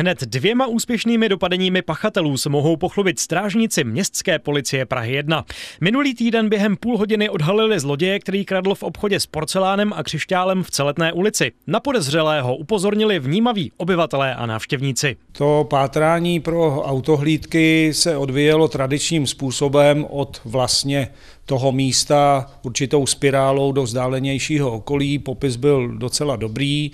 Hned dvěma úspěšnými dopadeními pachatelů se mohou pochlubit strážníci městské policie Prahy 1. Minulý týden během půl hodiny odhalili zloděje, který kradl v obchodě s porcelánem a křišťálem v celetné ulici. Na podezřelého upozornili vnímaví obyvatelé a návštěvníci. To pátrání pro autohlídky se odvíjelo tradičním způsobem od vlastně toho místa určitou spirálou do vzdálenějšího okolí. Popis byl docela dobrý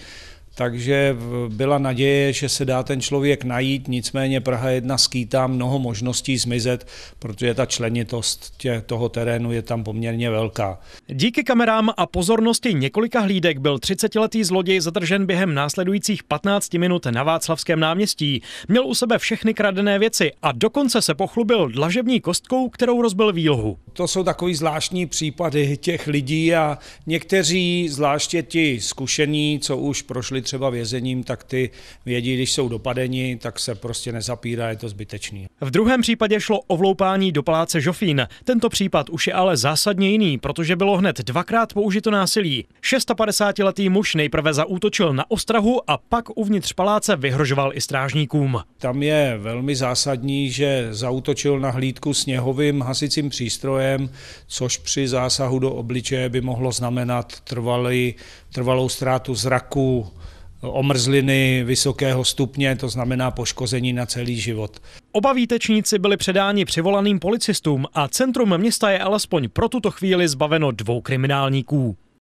takže byla naděje, že se dá ten člověk najít, nicméně Praha jedna skýtá mnoho možností zmizet, protože ta členitost tě, toho terénu je tam poměrně velká. Díky kamerám a pozornosti několika hlídek byl 30-letý zloděj zadržen během následujících 15 minut na Václavském náměstí. Měl u sebe všechny kradené věci a dokonce se pochlubil dlažební kostkou, kterou rozbil výlhu. To jsou takový zvláštní případy těch lidí a někteří, zvláště ti zkušení, co už prošli třeba vězením, tak ty vědí, když jsou dopadeni, tak se prostě nezapírá, je to zbytečný. V druhém případě šlo o vloupání do paláce Žofín. Tento případ už je ale zásadně jiný, protože bylo hned dvakrát použito násilí. 56-letý muž nejprve zaútočil na ostrahu a pak uvnitř paláce vyhrožoval i strážníkům. Tam je velmi zásadní, že zautočil na hlídku sněhovým hasicím přístrojem, což při zásahu do obličeje by mohlo znamenat trvalý, trvalou ztrátu zraku, omrzliny vysokého stupně, to znamená poškození na celý život. Oba výtečníci byli předáni přivolaným policistům a centrum města je alespoň pro tuto chvíli zbaveno dvou kriminálníků.